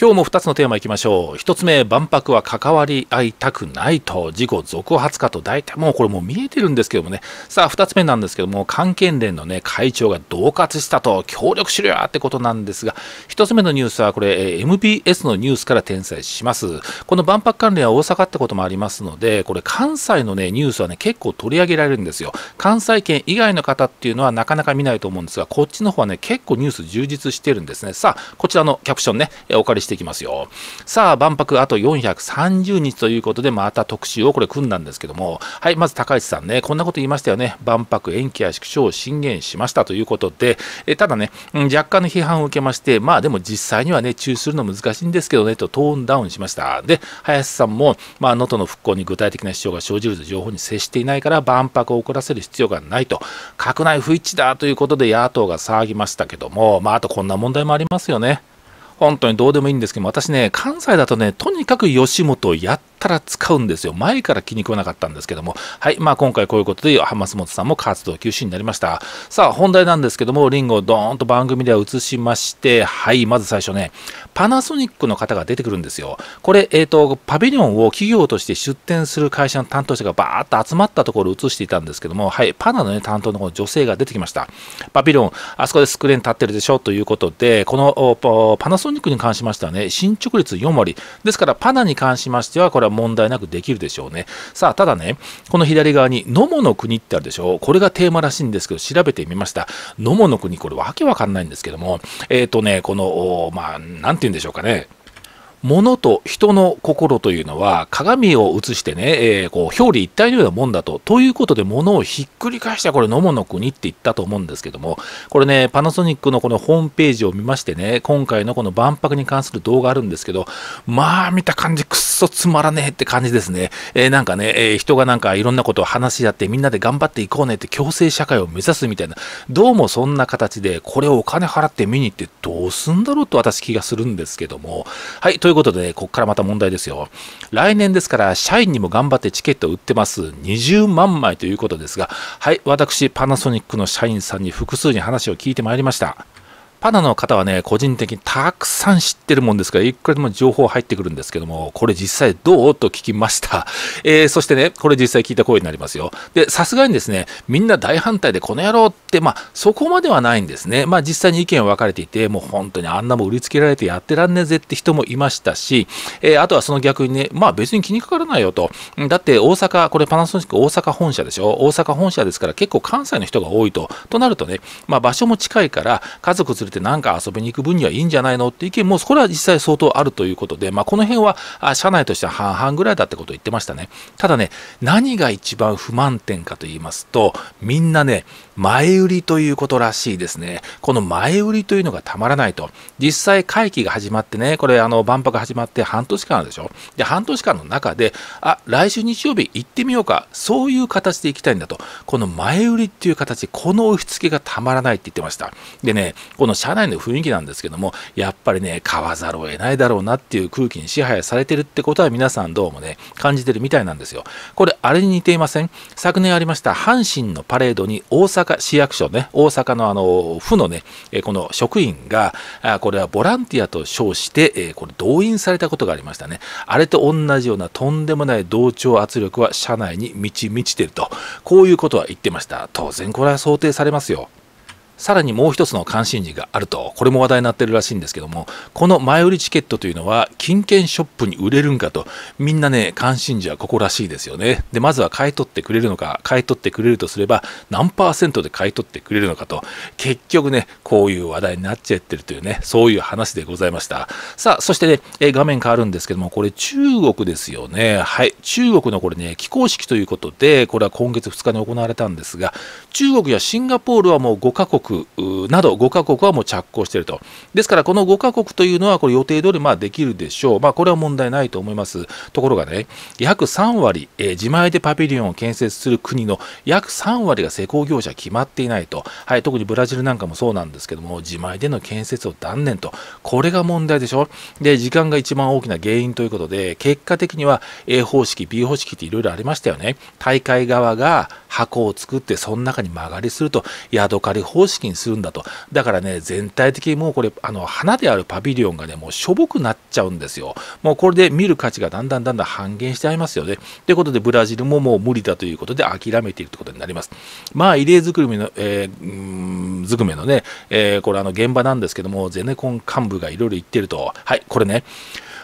今日も2つのテーマいきましょう1つ目万博は関わり合いたくないと事故続発かと大体もうこれもう見えてるんですけどもねさあ2つ目なんですけども関係連のね会長が恫喝したと協力しろよってことなんですが1つ目のニュースはこれ MBS のニュースから転載しますこの万博関連は大阪ってこともありますのでこれ関西のねニュースはね結構取り上げられるんですよ関西圏以外の方っていうのはなかなか見ないと思うんですがこっちの方はね結構ニュース充実してるんですねさあこちらのキャプションねお借りしてしていきますよ。さあ、万博あと430日ということで、また特集をこれ組んだんですけども、はい、まず高橋さんね、こんなこと言いましたよね。万博延期や縮小を進言しましたということで、えただね、若干の批判を受けまして、まあでも実際にはね、中止するの難しいんですけどね、とトーンダウンしました。で、林さんも、まあ、能登の復興に具体的な支障が生じると情報に接していないから、万博をこらせる必要がないと、閣内不一致だということで、野党が騒ぎましたけども、まあ、あとこんな問題もありますよね。本当にどうでもいいんですけど私ね関西だとねとにかく吉本やっったら使うんですよ。前から気に食わなかったんですけども。はい。まあ今回こういうことで、松本さんも活動休止になりました。さあ本題なんですけども、リンゴをドーンと番組では映しまして、はい。まず最初ね、パナソニックの方が出てくるんですよ。これ、えっ、ー、と、パビリオンを企業として出展する会社の担当者がバーッと集まったところを映していたんですけども、はい。パナのね、担当のこの女性が出てきました。パビリオン、あそこでスクリーン立ってるでしょということで、このパナソニックに関しましてはね、進捗率4割。ですから、パナに関しましては、これは問題なくできるでしょうね。さあ、ただね、この左側に、ノモの国ってあるでしょう。これがテーマらしいんですけど、調べてみました。ノモの国、これわけわかんないんですけども、えっ、ー、とね、この、まあ、なんて言うんでしょうかね。物と人の心というのは鏡を映してね、えー、こう表裏一体のようなもんだと。ということで物をひっくり返したこれ野茂の国って言ったと思うんですけどもこれねパナソニックのこのホームページを見ましてね今回のこの万博に関する動画あるんですけどまあ見た感じくっそつまらねえって感じですね、えー、なんかね、えー、人がなんかいろんなことを話し合ってみんなで頑張っていこうねって共生社会を目指すみたいなどうもそんな形でこれをお金払って見に行ってどうすんだろうと私気がするんですけどもはいということで、ここからまた問題ですよ。来年ですから、社員にも頑張ってチケットを売ってます。20万枚ということですが、はい、私、パナソニックの社員さんに複数に話を聞いてまいりました。パナの方はね、個人的にたくさん知ってるもんですから、いくらでも情報入ってくるんですけども、これ実際どうと聞きました。えー、そしてね、これ実際聞いた声になりますよ。で、さすがにですね、みんな大反対でこの野郎って、まあ、そこまではないんですね。まあ、実際に意見は分かれていて、もう本当にあんなも売りつけられてやってらんねえぜって人もいましたし、えー、あとはその逆にね、まあ別に気にかからないよと。だって大阪、これパナソニック大阪本社でしょ。大阪本社ですから結構関西の人が多いと。となるとね、まあ場所も近いから、家族連れれてなんか遊びに行く分にはいいんじゃないのって意見も、これは実際相当あるということで、まあ、この辺は社内としては半々ぐらいだってことを言ってましたね。ただね、何が一番不満点かと言いますと、みんなね、前売りということらしいですね。この前売りというのがたまらないと。実際会期が始まってね、これあの万博始まって半年間でしょ。で、半年間の中で、あ、来週日曜日行ってみようか。そういう形で行きたいんだと。この前売りっていう形、この押し付けがたまらないって言ってました。でね、この社内の雰囲気なんですけども、やっぱりね、買わざるを得ないだろうなっていう空気に支配されてるってことは皆さんどうもね、感じてるみたいなんですよ。これ、あれに似ていません昨年ありました阪神のパレードに大阪市役所ね、大阪のあの、府のね、この職員が、これはボランティアと称して、これ動員されたことがありましたね。あれと同じようなとんでもない同調圧力は社内に満ち満ちてると。こういうことは言ってました。当然これは想定されますよ。さらにもう一つの関心事があると、これも話題になってるらしいんですけども、この前売りチケットというのは、金券ショップに売れるんかと、みんなね、関心事はここらしいですよね。で、まずは買い取ってくれるのか、買い取ってくれるとすれば、何パーセントで買い取ってくれるのかと、結局ね、こういう話題になっちゃってるというね、そういう話でございました。さあ、そしてね、え画面変わるんですけども、これ中国ですよね。はい、中国のこれね、非公式ということで、これは今月2日に行われたんですが、中国やシンガポールはもう5カ国、など5カ国はもう着工していると、ですからこの5カ国というのはこれ予定通りまりできるでしょう、まあ、これは問題ないと思います、ところがね、約3割、えー、自前でパビリオンを建設する国の約3割が施工業者決まっていないと、はい、特にブラジルなんかもそうなんですけども、自前での建設を断念と、これが問題でしょ、で時間が一番大きな原因ということで、結果的には A 方式、B 方式っていろいろありましたよね。大会側が箱を作って、その中に間借りすると、宿狩り方式にするんだとだからね全体的にもうこれあの花であるパビリオンがねもうしょぼくなっちゃうんですよもうこれで見る価値がだんだんだんだん半減してありますよねということでブラジルももう無理だということで諦めているということになりますまあ異例づくめの、えー、ずくめのね、えー、これあの現場なんですけどもゼネコン幹部がいろいろ言ってるとはいこれね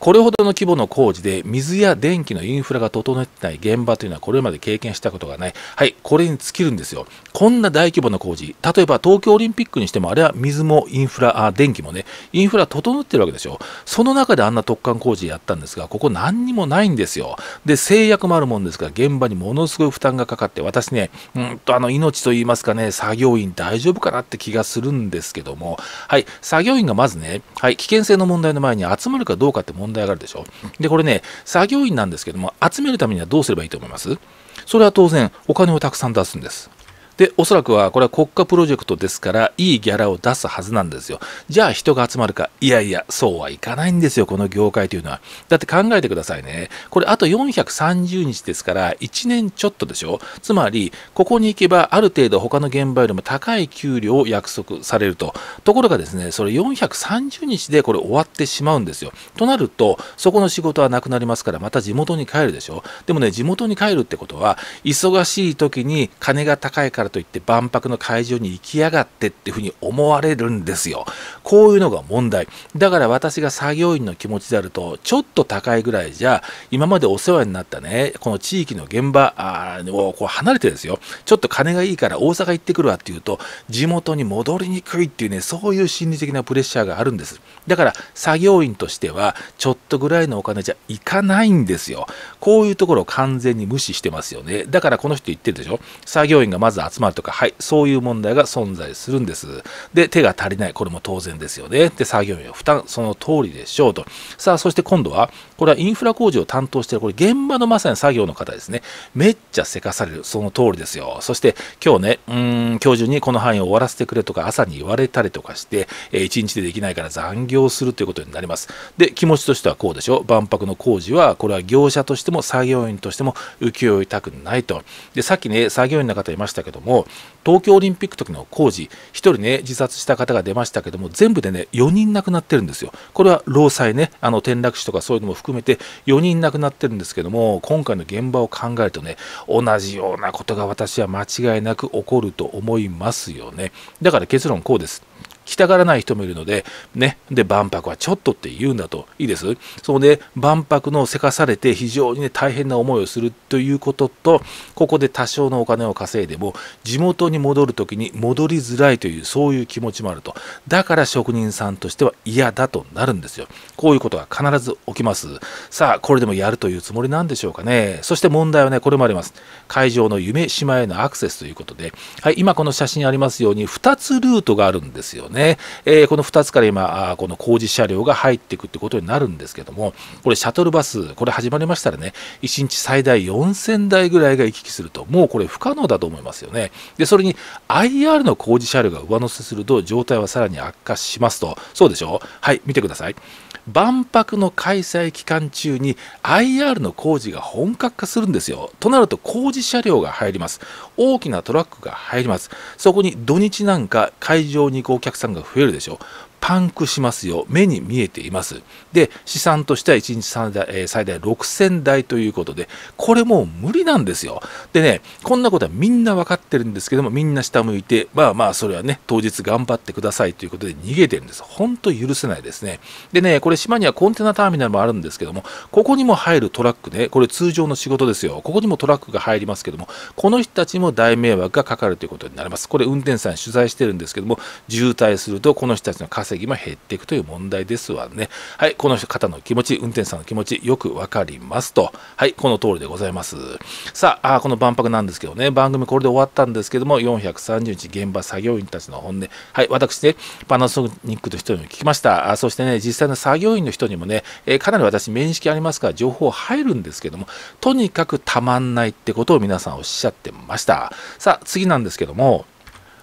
これほどの規模の工事で水や電気のインフラが整ってない現場というのはこれまで経験したことがない、はい、これに尽きるんですよ、こんな大規模な工事、例えば東京オリンピックにしても、あれは水もインフラ、あ電気もね、インフラ整ってるわけでしょ、その中であんな突貫工事やったんですが、ここ何にもないんですよ、で制約もあるもんですから、現場にものすごい負担がかかって、私ね、うんとあの命と言いますかね、作業員大丈夫かなって気がするんですけども、はい、作業員がまずね、はい、危険性の問題の前に集まるかどうかって問題問題があるでしょでこれね作業員なんですけども集めるためにはどうすればいいと思いますそれは当然お金をたくさん出すんですで、おそらくはこれは国家プロジェクトですから、いいギャラを出すはずなんですよ。じゃあ人が集まるか。いやいや、そうはいかないんですよ、この業界というのは。だって考えてくださいね。これあと430日ですから、1年ちょっとでしょ。つまり、ここに行けばある程度他の現場よりも高い給料を約束されると。ところがですね、それ430日でこれ終わってしまうんですよ。となると、そこの仕事はなくなりますから、また地元に帰るでしょ。でもね、地元に帰るってことは、忙しい時に金が高いからからといって万博の会場に行きやがってっていうふうに思われるんですよ。こういうのが問題。だから私が作業員の気持ちであると、ちょっと高いぐらいじゃ、今までお世話になったね、この地域の現場をこう離れてですよ、ちょっと金がいいから大阪行ってくるわっていうと、地元に戻りにくいっていうね、そういう心理的なプレッシャーがあるんです。だから作業員としては、ちょっとぐらいのお金じゃいかないんですよ。こういうところを完全に無視してますよね。だからこの人言ってるでしょ。作業員がまず集まりとか、はい、そういう問題が存在するんです。で、手が足りない、これも当然ですよね。で、作業員は負担、その通りでしょうと。さあ、そして今度は、これはインフラ工事を担当している、これ現場のまさに作業の方ですね。めっちゃせかされる、その通りですよ。そして、今日ね、うーん、今日中にこの範囲を終わらせてくれとか、朝に言われたりとかして、えー、1日でできないから残業するということになります。で、気持ちとしてはこうでしょ。万博の工事は、これは業者としても作業員としても請負いたくないと。で、さっきね、作業員の方いましたけども、も東京オリンピック時の工事1人ね自殺した方が出ましたけども全部でね4人亡くなってるんですよこれは労災ねあの転落死とかそういうのも含めて4人亡くなってるんですけども今回の現場を考えるとね同じようなことが私は間違いなく起こると思いますよねだから結論こうです来たがらない人もいるので、ね、で、万博はちょっとって言うんだと、いいです。それで、万博のせかされて非常にね、大変な思いをするということと、ここで多少のお金を稼いでも、地元に戻るときに戻りづらいという、そういう気持ちもあると。だから職人さんとしては嫌だとなるんですよ。こういうことが必ず起きます。さあ、これでもやるというつもりなんでしょうかね。そして問題はね、これもあります。会場の夢島へのアクセスということで、はい、今この写真ありますように、2つルートがあるんですよね。ね、えー、この2つから今、この工事車両が入っていくってことになるんですけども、これ、シャトルバス、これ始まりましたらね、1日最大4000台ぐらいが行き来すると、もうこれ、不可能だと思いますよね。で、それに IR の工事車両が上乗せすると、状態はさらに悪化しますと、そうでしょはい、見てください。万博の開催期間中に IR の工事が本格化するんですよ。となると工事車両が入ります。大きなトラックが入ります。そこに土日なんか会場に行くお客さんが増えるでしょう。パンクしますよ目に見えていますで資産としては1日最大最大6000台ということでこれもう無理なんですよでねこんなことはみんな分かってるんですけどもみんな下向いてまあまあそれはね当日頑張ってくださいということで逃げてるんです本当許せないですねでねこれ島にはコンテナターミナルもあるんですけどもここにも入るトラックねこれ通常の仕事ですよここにもトラックが入りますけどもこの人たちも大迷惑がかかるということになりますこれ運転手さん取材してるんですけども渋滞するとこの人たちの稼稼ぎも減っていくという問題ですわね。はい、この方の気持ち、運転手さんの気持ち、よくわかりますと。はい、この通りでございます。さあ、あこの万博なんですけどね、番組これで終わったんですけども、430日現場作業員たちの本音。はい、私ね、パナソニックの人にも聞きました。あそしてね、実際の作業員の人にもね、えかなり私、面識ありますから、情報入るんですけども、とにかくたまんないってことを皆さんおっしゃってました。さあ、次なんですけども、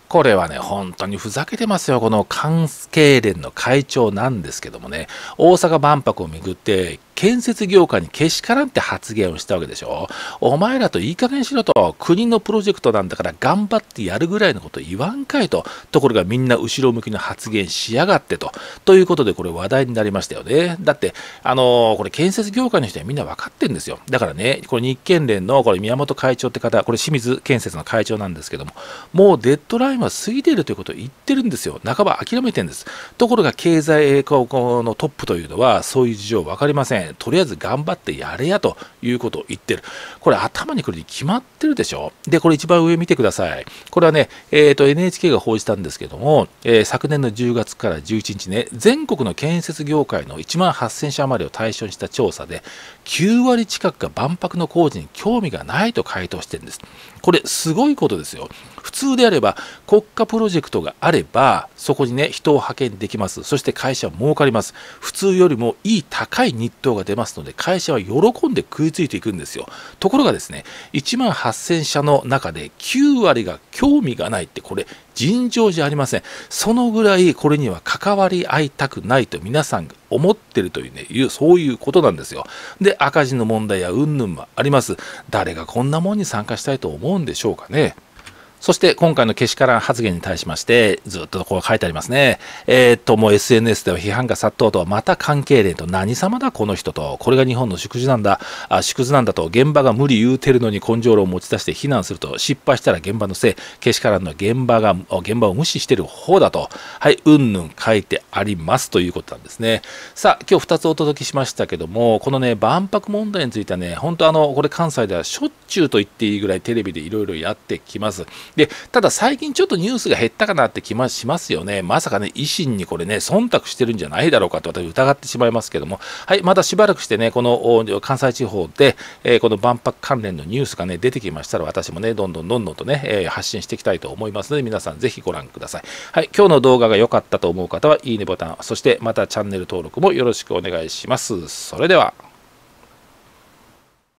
これはね、本当にふざけてますよ。この関係連の会長なんですけどもね、大阪万博をめぐって建設業界にけしからんって発言をしたわけでしょ。お前らといい加減しろと、国のプロジェクトなんだから頑張ってやるぐらいのこと言わんかいと、ところがみんな後ろ向きの発言しやがってと、ということでこれ話題になりましたよね。だって、あのー、これ建設業界の人はみんな分かってるんですよ。だからね、これ日建連のこれ宮本会長って方、これ清水建設の会長なんですけども、もうデッドラインは過ぎているということを言ってるんですよ。半ば諦めてるんです。ところが経済栄光のトップというのは、そういう事情分かりません。とりあえず頑張ってやれやということを言ってるこれ頭にくるに決まってるでしょでこれ一番上見てくださいこれはね、えーと、と NHK が報じたんですけども、えー、昨年の10月から11日ね全国の建設業界の1万8000社余りを対象にした調査で9割近くが万博の工事に興味がないと回答してるんですこれすごいことですよ通であれば国家プロジェクトがあればそこにね人を派遣できますそして会社は儲かります普通よりもいい高い日当が出ますので会社は喜んで食いついていくんですよところがですね1万8000社の中で9割が興味がないってこれ尋常じゃありませんそのぐらいこれには関わり合いたくないと皆さんが思ってるというねいうそういうことなんですよで赤字の問題や云々もあります誰がこんなもんに参加したいと思うんでしょうかねそして今回のけしからん発言に対しまして、ずっとこう書いてありますね。えー、っと、もう SNS では批判が殺到と、また関係例と、何様だこの人と、これが日本の縮図なんだ、あ縮図なんだと、現場が無理言うてるのに根性論を持ち出して非難すると、失敗したら現場のせい、けしからんの現場が、現場を無視してる方だと、はい、うんぬん書いてありますということなんですね。さあ、今日2つお届けしましたけども、このね、万博問題についてはね、本当あの、これ関西ではしょっちゅうと言っていいぐらいテレビでいろいろやってきます。で、ただ最近ちょっとニュースが減ったかなって気もしますよね。まさかね、維新にこれね、忖度してるんじゃないだろうかと私疑ってしまいますけども、はい、またしばらくしてね、この関西地方で、えー、この万博関連のニュースがね、出てきましたら、私もね、どんどんどんどんとね、えー、発信していきたいと思いますので、皆さんぜひご覧ください。はい、今日の動画が良かったと思う方は、いいねボタン、そしてまたチャンネル登録もよろしくお願いします。それでは。